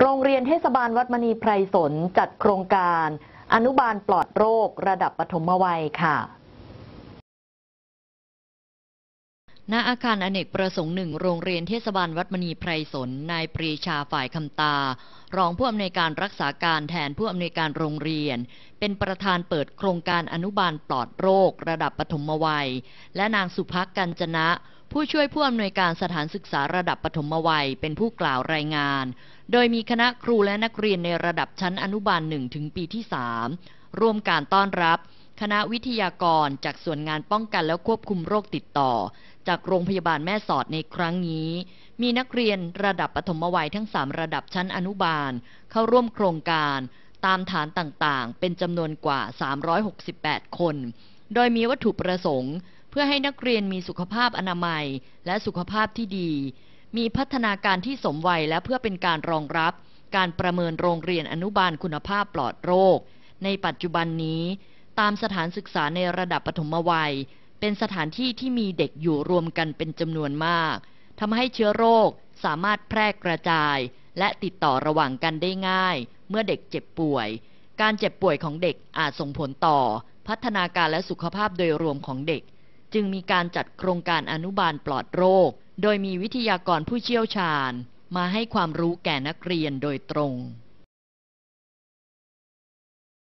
โรงเรียนเทศบาลวัดมณีไพรสน จัดโครงการ อนุบาลปลอดโรคระดับปฐมวัยค่ะ ณ อาคารอเนกประสงค์หนึ่งโรงเรียนเทศบาลวัดมณีไพรสน นายปรีชาฝ่ายคำตารองผู้อำนวยการรักษาการแทนผู้อำนวยการโรงเรียน เป็นประธานเปิดโครงการอนุบาลปลอดโรค ระดับปฐมวัย และนางสุภักกัญจนะ ผู้ช่วยผู้อำนวยการสถานศึกษาระดับปฐมวัยเป็นผู้กล่าวรายงาน โดยมีคณะครูและนักเรียนในระดับชั้นอนุบาลหนึ่งถึงปีที่สามร่วมการต้อนรับ คณะวิทยากรจากส่วนงานป้องกันและควบคุมโรคติดต่อ จากโรงพยาบาลแม่สอดในครั้งนี้มีนักเรียนระดับปฐมวัยทั้ง 3 ระดับชั้นอนุบาลเข้าร่วมโครงการ ตามฐานต่างๆ เป็นจำนวนกว่า 368 คน โดยมีวัตถุประสงค์ เพื่อให้นักเรียนมีสุขภาพอนามัยและสุขภาพที่ดี มีพัฒนาการที่สมวัยและเพื่อเป็นการรองรับการประเมินโรงเรียนอนุบาลคุณภาพปลอดโรค ในปัจจุบันนี้ตามสถานศึกษาในระดับปฐมวัยเป็นสถานที่ที่มีเด็กอยู่รวมกันเป็นจำนวนมากทำให้เชื้อโรคสามารถแพร่กระจายและติดต่อระหว่างกันได้ง่าย เมื่อเด็กเจ็บป่วย การเจ็บป่วยของเด็กอาจส่งผลต่อพัฒนาการและสุขภาพโดยรวมของเด็ก จึงมีการจัดโครงการอนุบาลปลอดโรค โดยมีวิทยากรผู้เชี่ยวชาญมาให้ความรู้แก่นักเรียนโดยตรง